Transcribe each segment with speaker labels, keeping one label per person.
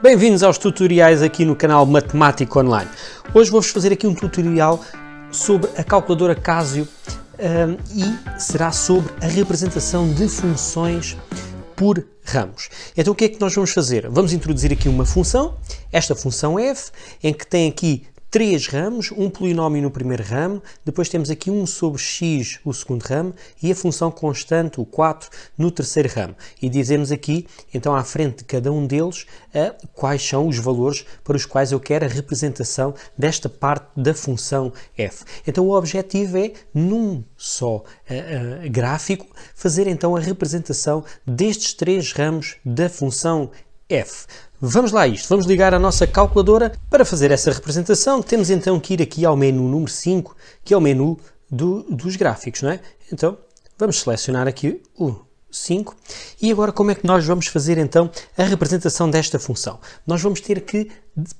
Speaker 1: Bem-vindos aos tutoriais aqui no canal Matemático Online. Hoje vou-vos fazer aqui um tutorial sobre a calculadora Casio um, e será sobre a representação de funções por ramos. Então o que é que nós vamos fazer? Vamos introduzir aqui uma função, esta função f, em que tem aqui três ramos, um polinómio no primeiro ramo, depois temos aqui 1 sobre x, o segundo ramo, e a função constante, o 4, no terceiro ramo. E dizemos aqui, então, à frente de cada um deles, quais são os valores para os quais eu quero a representação desta parte da função f. Então, o objetivo é, num só eh, eh, gráfico, fazer então a representação destes três ramos da função f F. Vamos lá a isto, vamos ligar a nossa calculadora. Para fazer essa representação temos então que ir aqui ao menu número 5, que é o menu do, dos gráficos, não é? Então vamos selecionar aqui o 5 e agora como é que nós vamos fazer então a representação desta função? Nós vamos ter que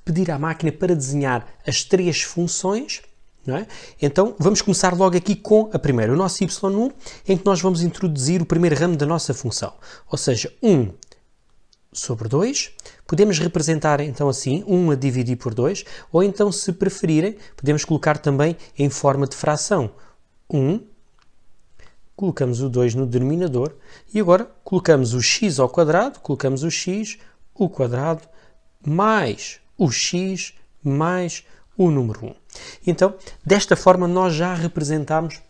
Speaker 1: pedir à máquina para desenhar as três funções é? Então vamos começar logo aqui com a primeira, o nosso y1, em que nós vamos introduzir o primeiro ramo da nossa função. Ou seja, 1 sobre 2. Podemos representar então assim 1 a dividir por 2, ou então, se preferirem, podemos colocar também em forma de fração 1. Colocamos o 2 no denominador e agora colocamos o x ao quadrado, colocamos o x, o quadrado, mais o x, mais o número 1. Então, desta forma, nós já representamos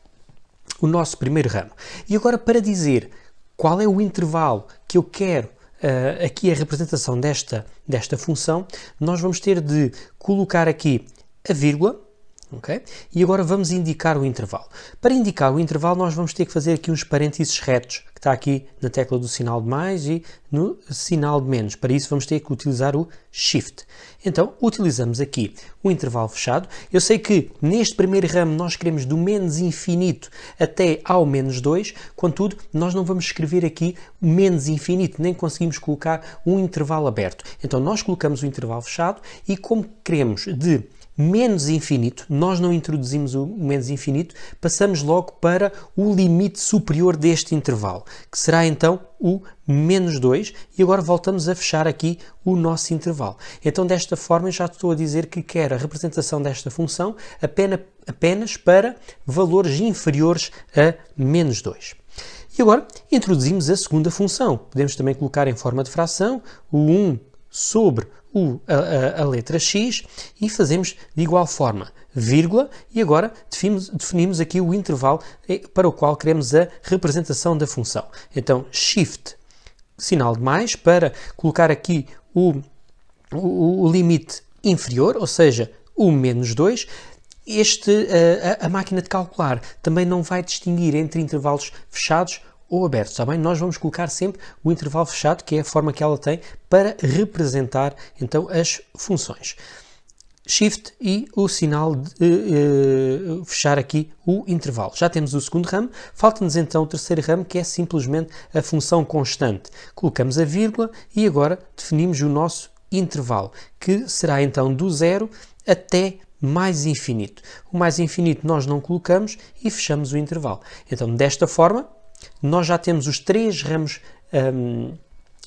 Speaker 1: o nosso primeiro ramo. E agora, para dizer qual é o intervalo que eu quero uh, aqui a representação desta, desta função, nós vamos ter de colocar aqui a vírgula, Okay? E agora vamos indicar o intervalo. Para indicar o intervalo, nós vamos ter que fazer aqui uns parênteses retos, que está aqui na tecla do sinal de mais e no sinal de menos. Para isso, vamos ter que utilizar o Shift. Então, utilizamos aqui o intervalo fechado. Eu sei que neste primeiro ramo nós queremos do menos infinito até ao menos 2, contudo, nós não vamos escrever aqui menos infinito, nem conseguimos colocar um intervalo aberto. Então, nós colocamos o intervalo fechado e como queremos de menos infinito, nós não introduzimos o menos infinito, passamos logo para o limite superior deste intervalo, que será então o menos 2, e agora voltamos a fechar aqui o nosso intervalo. Então, desta forma, já estou a dizer que quero a representação desta função apenas, apenas para valores inferiores a menos 2. E agora introduzimos a segunda função. Podemos também colocar em forma de fração o 1 sobre o, a, a, letra x e fazemos de igual forma, vírgula, e agora definimos, definimos aqui o intervalo eh, para o qual queremos a representação da função. Então, shift, sinal de mais, para colocar aqui o, o, o limite inferior, ou seja, o menos 2, este, eh, a, a máquina de calcular também não vai distinguir entre intervalos fechados ou aberto, está bem? Nós vamos colocar sempre o intervalo fechado, que é a forma que ela tem para representar então as funções. Shift e o sinal de uh, fechar aqui o intervalo. Já temos o segundo ramo, falta-nos então o terceiro ramo, que é simplesmente a função constante. Colocamos a vírgula e agora definimos o nosso intervalo, que será então do zero até mais infinito. O mais infinito nós não colocamos e fechamos o intervalo. Então, desta forma, nós já temos os três ramos um,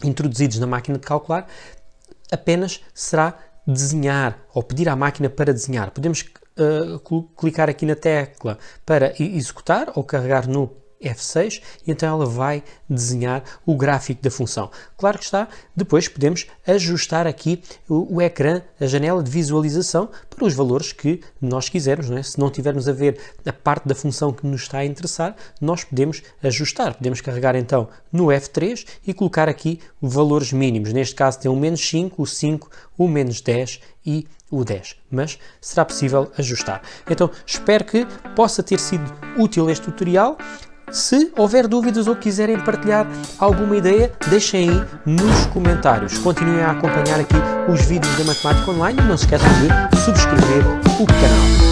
Speaker 1: introduzidos na máquina de calcular, apenas será desenhar ou pedir à máquina para desenhar. Podemos uh, clicar aqui na tecla para executar ou carregar no F6 e então ela vai desenhar o gráfico da função. Claro que está, depois podemos ajustar aqui o, o ecrã, a janela de visualização para os valores que nós quisermos. Não é? Se não tivermos a ver a parte da função que nos está a interessar, nós podemos ajustar. Podemos carregar então no F3 e colocar aqui valores mínimos. Neste caso tem o menos 5, o 5, o menos 10 e o 10, mas será possível ajustar. Então, espero que possa ter sido útil este tutorial. Se houver dúvidas ou quiserem partilhar alguma ideia, deixem aí nos comentários. Continuem a acompanhar aqui os vídeos da Matemática Online e não se esqueçam de subscrever o canal.